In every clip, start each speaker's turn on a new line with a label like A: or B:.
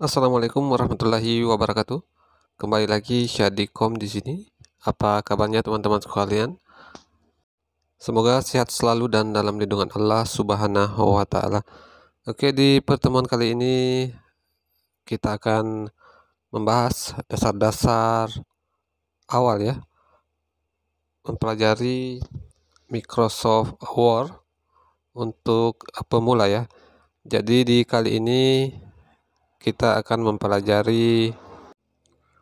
A: Assalamualaikum warahmatullahi wabarakatuh. Kembali lagi Syadikom di sini. Apa kabarnya teman-teman sekalian? Semoga sehat selalu dan dalam lindungan Allah Subhanahu wa taala. Oke, di pertemuan kali ini kita akan membahas dasar-dasar awal ya. Mempelajari Microsoft Word untuk pemula ya. Jadi di kali ini kita akan mempelajari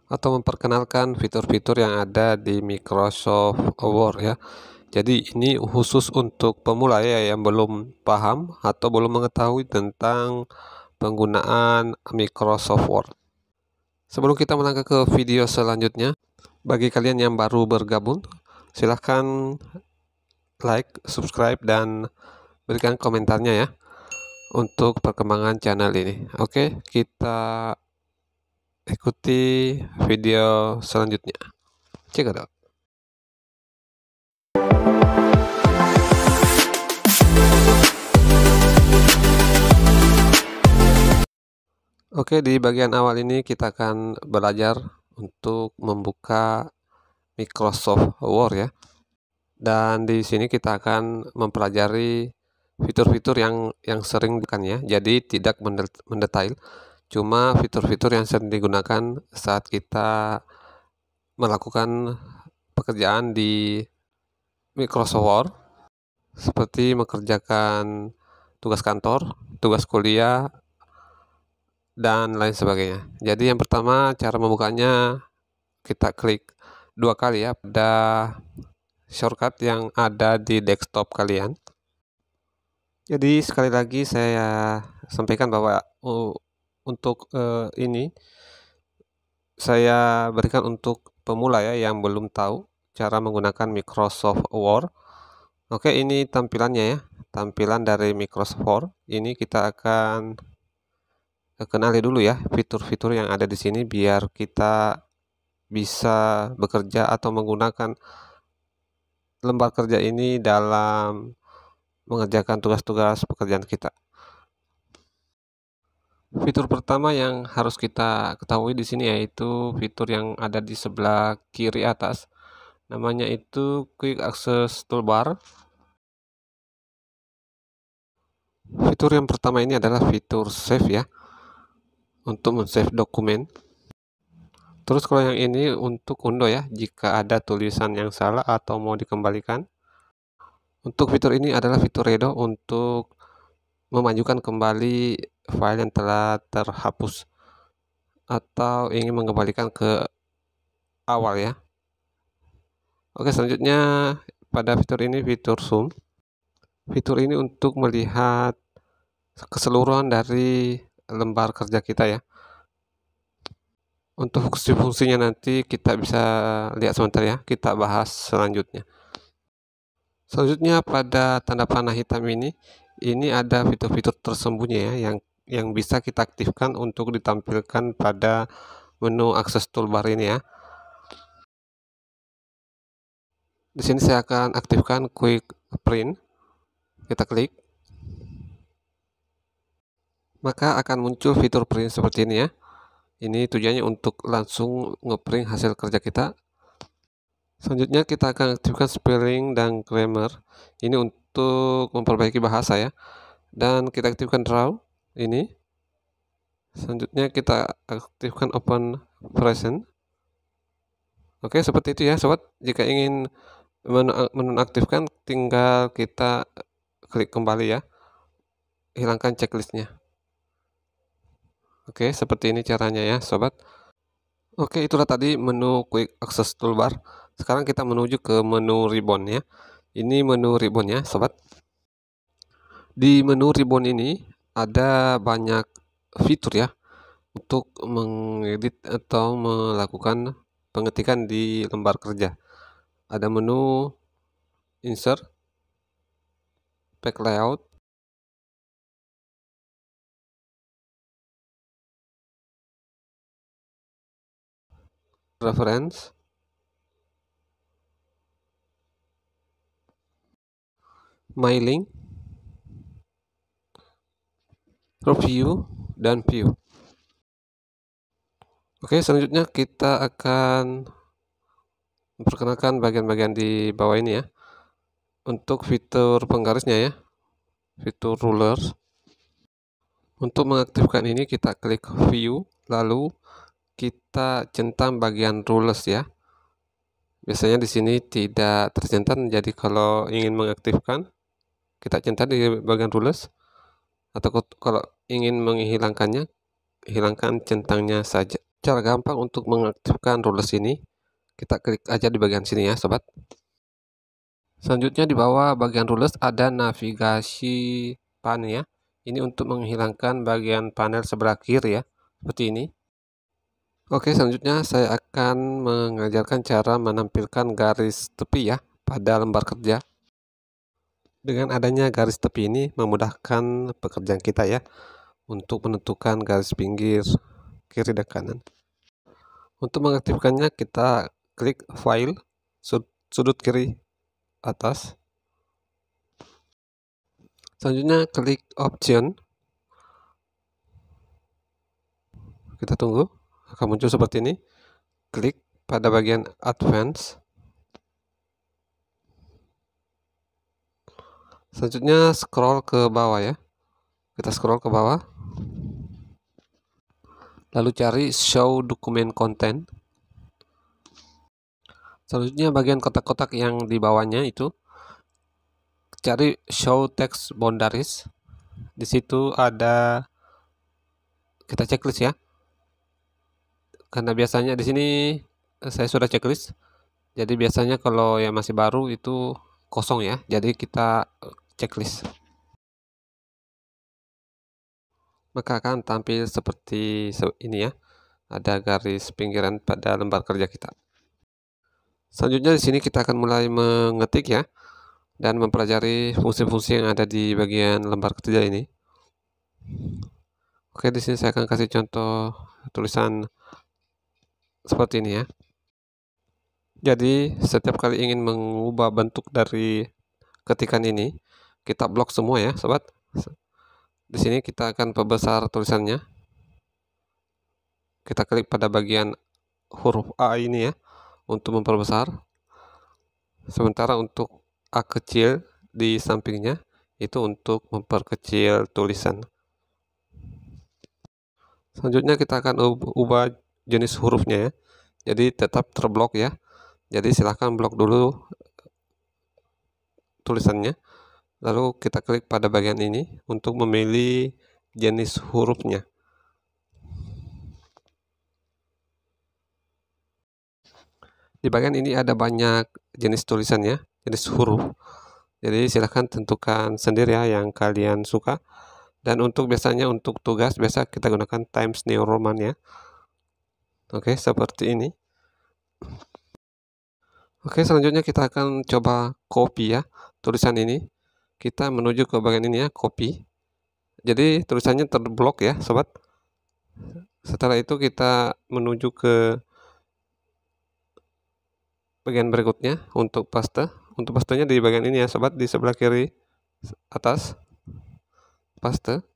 A: atau memperkenalkan fitur-fitur yang ada di Microsoft Word ya. Jadi ini khusus untuk pemula ya yang belum paham atau belum mengetahui tentang penggunaan Microsoft Word. Sebelum kita melangkah ke video selanjutnya, bagi kalian yang baru bergabung, silahkan like, subscribe, dan berikan komentarnya ya untuk perkembangan channel ini. Oke, kita ikuti video selanjutnya. cek out. Oke, di bagian awal ini kita akan belajar untuk membuka Microsoft Word ya. Dan di sini kita akan mempelajari fitur-fitur yang yang sering bukan ya jadi tidak mendetail cuma fitur-fitur yang sering digunakan saat kita melakukan pekerjaan di Microsoft Word seperti mengerjakan tugas kantor, tugas kuliah dan lain sebagainya. Jadi yang pertama cara membukanya kita klik dua kali ya pada shortcut yang ada di desktop kalian. Jadi sekali lagi saya sampaikan bahwa untuk uh, ini saya berikan untuk pemula ya yang belum tahu cara menggunakan Microsoft Word. Oke, ini tampilannya ya. Tampilan dari Microsoft Word. Ini kita akan kenali dulu ya fitur-fitur yang ada di sini biar kita bisa bekerja atau menggunakan lembar kerja ini dalam mengerjakan tugas-tugas pekerjaan kita. Fitur pertama yang harus kita ketahui di sini yaitu fitur yang ada di sebelah kiri atas. Namanya itu Quick Access Toolbar. Fitur yang pertama ini adalah fitur save ya. Untuk men-save dokumen. Terus kalau yang ini untuk undo ya, jika ada tulisan yang salah atau mau dikembalikan. Untuk fitur ini adalah fitur redo untuk memajukan kembali file yang telah terhapus atau ingin mengembalikan ke awal ya. Oke, selanjutnya pada fitur ini fitur zoom. Fitur ini untuk melihat keseluruhan dari lembar kerja kita ya. Untuk fungsi-fungsinya nanti kita bisa lihat sebentar ya, kita bahas selanjutnya. Selanjutnya pada tanda panah hitam ini, ini ada fitur-fitur tersembunyi ya yang yang bisa kita aktifkan untuk ditampilkan pada menu akses toolbar ini ya. Di sini saya akan aktifkan quick print. Kita klik. Maka akan muncul fitur print seperti ini ya. Ini tujuannya untuk langsung ngeprint hasil kerja kita Selanjutnya kita akan aktifkan spelling dan grammar. Ini untuk memperbaiki bahasa ya. Dan kita aktifkan draw ini. Selanjutnya kita aktifkan open present. Oke, seperti itu ya sobat. Jika ingin menonaktifkan tinggal kita klik kembali ya. Hilangkan checklistnya. Oke, seperti ini caranya ya sobat. Oke, itulah tadi menu quick access toolbar. Sekarang kita menuju ke menu ribbon ya. Ini menu ribbon ya, sobat. Di menu ribbon ini ada banyak fitur ya untuk mengedit atau melakukan pengetikan di lembar kerja. Ada menu insert, pack layout, reference, link review dan view oke selanjutnya kita akan memperkenalkan bagian-bagian di bawah ini ya untuk fitur penggarisnya ya fitur ruler untuk mengaktifkan ini kita klik view lalu kita centang bagian rulers ya biasanya di sini tidak tercentang jadi kalau ingin mengaktifkan kita centang di bagian rules atau kalau ingin menghilangkannya hilangkan centangnya saja cara gampang untuk mengaktifkan rules ini kita klik aja di bagian sini ya sobat selanjutnya di bawah bagian rules ada navigasi panel ya ini untuk menghilangkan bagian panel sebelah kiri ya seperti ini Oke selanjutnya saya akan mengajarkan cara menampilkan garis tepi ya pada lembar kerja dengan adanya garis tepi ini memudahkan pekerjaan kita ya untuk menentukan garis pinggir kiri dan kanan. Untuk mengaktifkannya kita klik file sudut kiri atas. Selanjutnya klik option. Kita tunggu akan muncul seperti ini. Klik pada bagian advance Selanjutnya scroll ke bawah ya. Kita scroll ke bawah. Lalu cari show dokumen konten. Selanjutnya bagian kotak-kotak yang di bawahnya itu cari show text boundaries. Di situ ada kita checklist ya. Karena biasanya di sini eh, saya sudah checklist. Jadi biasanya kalau yang masih baru itu kosong ya jadi kita eh, checklist maka akan tampil seperti ini ya ada garis pinggiran pada lembar kerja kita selanjutnya di sini kita akan mulai mengetik ya dan mempelajari fungsi-fungsi yang ada di bagian lembar kerja ini oke di sini saya akan kasih contoh tulisan seperti ini ya jadi, setiap kali ingin mengubah bentuk dari ketikan ini, kita blok semua ya, sobat. Di sini kita akan perbesar tulisannya. Kita klik pada bagian huruf A ini ya, untuk memperbesar. Sementara untuk A kecil di sampingnya, itu untuk memperkecil tulisan. Selanjutnya kita akan ubah jenis hurufnya ya. Jadi tetap terblok ya jadi silahkan blok dulu tulisannya lalu kita klik pada bagian ini untuk memilih jenis hurufnya di bagian ini ada banyak jenis tulisannya jenis huruf jadi silahkan tentukan sendiri ya yang kalian suka dan untuk biasanya untuk tugas biasa kita gunakan Times New Roman ya oke seperti ini Oke, selanjutnya kita akan coba copy ya tulisan ini. Kita menuju ke bagian ini ya, copy. Jadi tulisannya terblok ya, sobat. Setelah itu kita menuju ke bagian berikutnya untuk paste. Untuk pastenya di bagian ini ya, sobat, di sebelah kiri atas. Paste.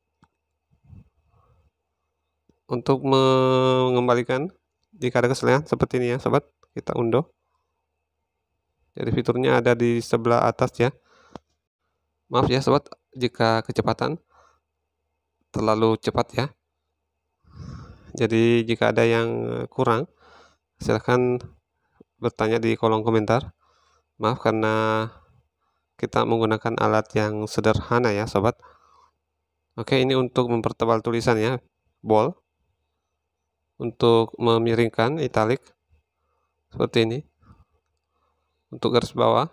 A: Untuk mengembalikan di karya kesalahan seperti ini ya, sobat, kita undo. Jadi fiturnya ada di sebelah atas ya. Maaf ya sobat jika kecepatan terlalu cepat ya. Jadi jika ada yang eh, kurang silahkan bertanya di kolom komentar. Maaf karena kita menggunakan alat yang sederhana ya sobat. Oke ini untuk mempertebal tulisan ya. Ball. Untuk memiringkan italik. Seperti ini untuk garis bawah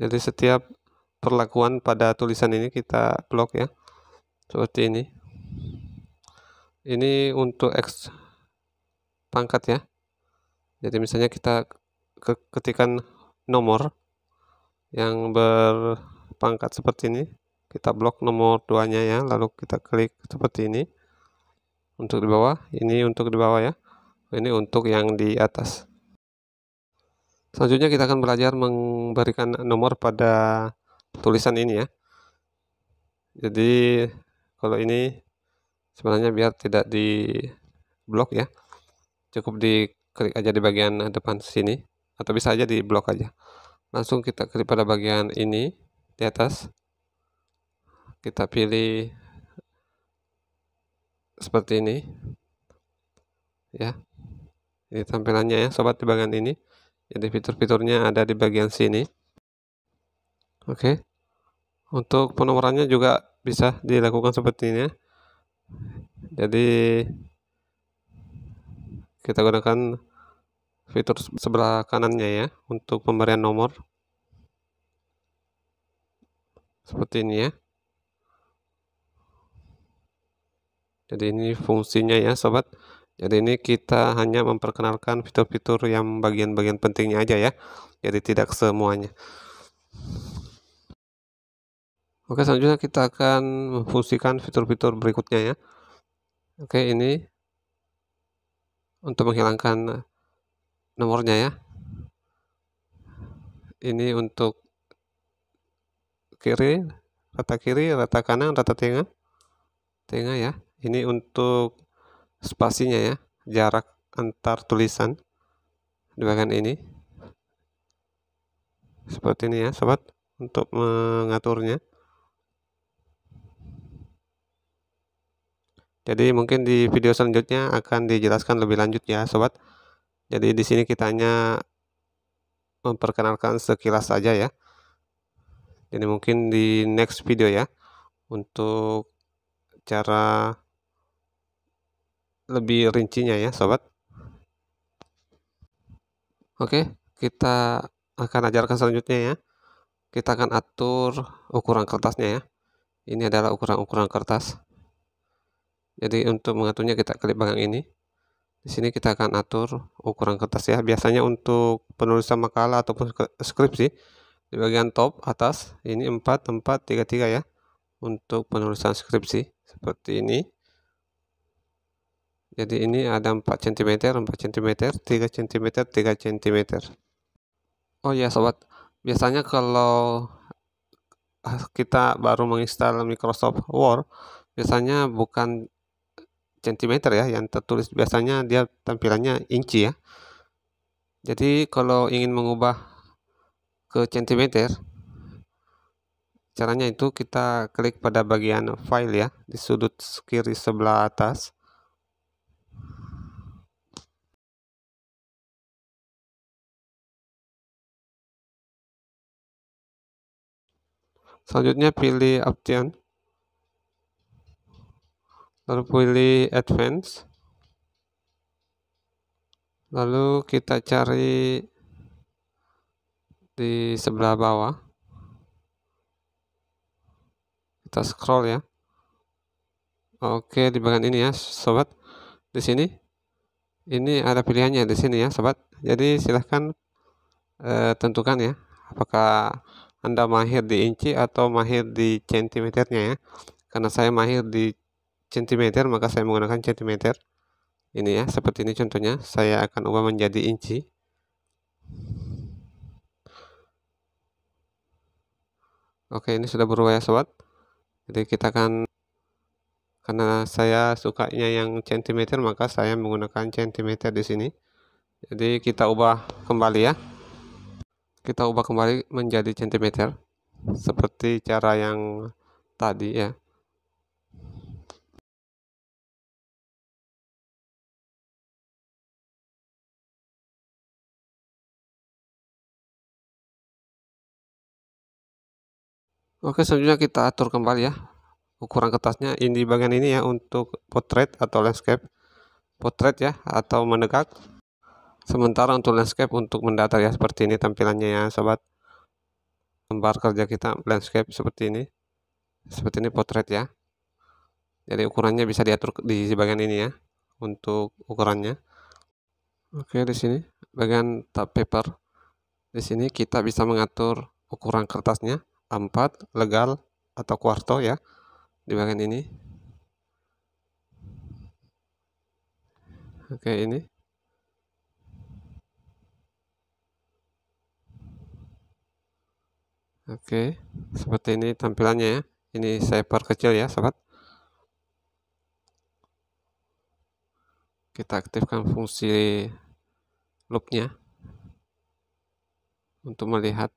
A: jadi setiap perlakuan pada tulisan ini kita blok ya seperti ini ini untuk X pangkat ya jadi misalnya kita ketikan nomor yang berpangkat seperti ini kita blok nomor duanya ya lalu kita klik seperti ini untuk di bawah ini untuk di bawah ya ini untuk yang di atas selanjutnya kita akan belajar memberikan nomor pada tulisan ini ya jadi kalau ini sebenarnya biar tidak di blok ya cukup diklik aja di bagian depan sini atau bisa aja di blok aja langsung kita klik pada bagian ini di atas kita pilih seperti ini ya ini tampilannya ya sobat di bagian ini jadi fitur-fiturnya ada di bagian sini oke untuk penomorannya juga bisa dilakukan seperti ini ya jadi kita gunakan fitur sebelah kanannya ya untuk pemberian nomor seperti ini ya jadi ini fungsinya ya sobat jadi ini kita hanya memperkenalkan fitur-fitur yang bagian-bagian pentingnya aja ya jadi tidak semuanya Oke selanjutnya kita akan memfungsikan fitur-fitur berikutnya ya Oke ini untuk menghilangkan nomornya ya ini untuk kiri rata kiri rata kanan rata tengah tengah ya ini untuk spasinya ya jarak antar tulisan di bagian ini seperti ini ya sobat untuk mengaturnya jadi mungkin di video selanjutnya akan dijelaskan lebih lanjut ya sobat jadi di sini kita hanya memperkenalkan sekilas saja ya jadi mungkin di next video ya untuk cara lebih rincinya ya sobat oke kita akan ajarkan selanjutnya ya kita akan atur ukuran kertasnya ya ini adalah ukuran-ukuran kertas jadi untuk mengaturnya kita klik bagian ini di sini kita akan atur ukuran kertas ya biasanya untuk penulisan makalah ataupun skripsi di bagian top atas ini 4 4 3 3 ya untuk penulisan skripsi seperti ini jadi ini ada 4 cm 4 cm 3 cm 3 cm oh ya sobat biasanya kalau kita baru menginstal Microsoft Word biasanya bukan cm ya yang tertulis biasanya dia tampilannya inci ya jadi kalau ingin mengubah ke cm caranya itu kita klik pada bagian file ya di sudut kiri sebelah atas Selanjutnya pilih option. Lalu pilih advance. Lalu kita cari di sebelah bawah. Kita scroll ya. Oke, di bagian ini ya, sobat. Di sini ini ada pilihannya di sini ya, sobat. Jadi silahkan eh, tentukan ya apakah anda mahir di inci atau mahir di centimeternya ya. Karena saya mahir di centimeter maka saya menggunakan centimeter. Ini ya, seperti ini contohnya. Saya akan ubah menjadi inci. Oke, ini sudah berubah ya sobat. Jadi kita akan karena saya sukanya yang centimeter maka saya menggunakan centimeter di sini. Jadi kita ubah kembali ya kita ubah kembali menjadi cm seperti cara yang tadi ya Oke selanjutnya kita atur kembali ya ukuran kertasnya ini bagian ini ya untuk potret atau landscape potret ya atau mendekat sementara untuk landscape untuk mendata ya seperti ini tampilannya ya sobat lembar kerja kita landscape seperti ini seperti ini potret ya jadi ukurannya bisa diatur di bagian ini ya untuk ukurannya oke di sini bagian tab paper di sini kita bisa mengatur ukuran kertasnya empat 4 legal atau kuarto ya di bagian ini oke ini Oke, seperti ini tampilannya ya. Ini saya perkecil ya, sobat. Kita aktifkan fungsi loopnya untuk melihat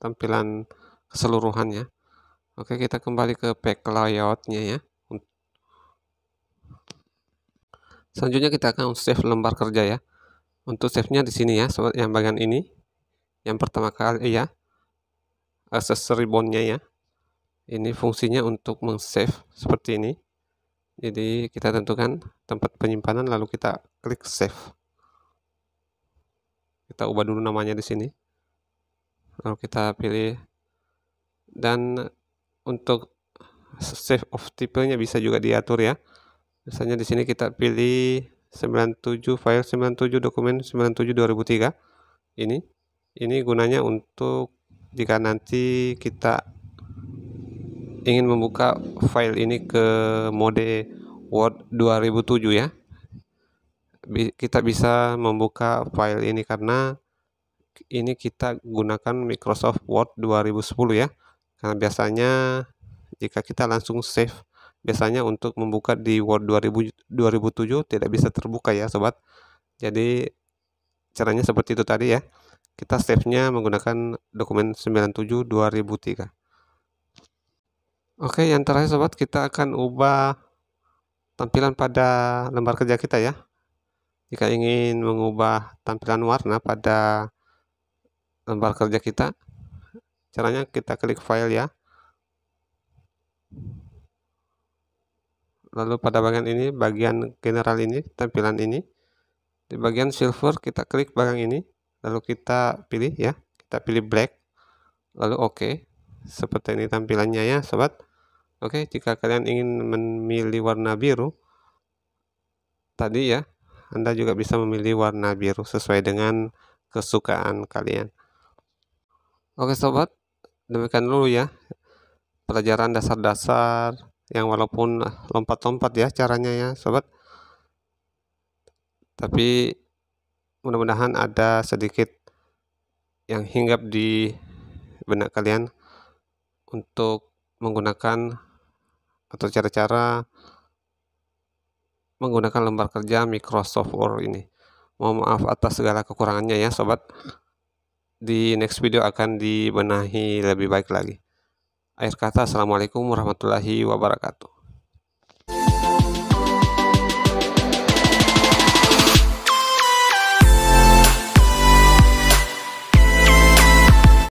A: tampilan keseluruhannya. Oke, kita kembali ke back layoutnya ya. Selanjutnya kita akan save lembar kerja ya. Untuk save-nya di sini ya, sobat yang bagian ini. Yang pertama kali ya, akses ribbonnya ya ini fungsinya untuk meng-save seperti ini jadi kita tentukan tempat penyimpanan lalu kita klik save kita ubah dulu namanya di sini lalu kita pilih dan untuk save of tipenya bisa juga diatur ya misalnya di sini kita pilih 97 file 97 dokumen 97 2003 ini ini gunanya untuk jika nanti kita ingin membuka file ini ke mode Word 2007 ya kita bisa membuka file ini karena ini kita gunakan Microsoft Word 2010 ya karena biasanya jika kita langsung save biasanya untuk membuka di Word 2000, 2007 tidak bisa terbuka ya sobat jadi caranya seperti itu tadi ya kita stepnya menggunakan dokumen 97 2003 Oke yang terakhir sobat kita akan ubah tampilan pada lembar kerja kita ya jika ingin mengubah tampilan warna pada lembar kerja kita caranya kita klik file ya lalu pada bagian ini bagian general ini tampilan ini di bagian silver kita klik barang ini lalu kita pilih ya kita pilih black lalu oke okay. seperti ini tampilannya ya sobat oke okay, jika kalian ingin memilih warna biru tadi ya anda juga bisa memilih warna biru sesuai dengan kesukaan kalian oke okay, sobat demikian dulu ya pelajaran dasar-dasar yang walaupun lompat-lompat ya caranya ya sobat tapi mudah-mudahan ada sedikit yang hinggap di benak kalian untuk menggunakan atau cara-cara menggunakan lembar kerja Microsoft Word ini. Mohon maaf atas segala kekurangannya ya sobat. Di next video akan dibenahi lebih baik lagi. Akhir kata, Assalamualaikum warahmatullahi wabarakatuh.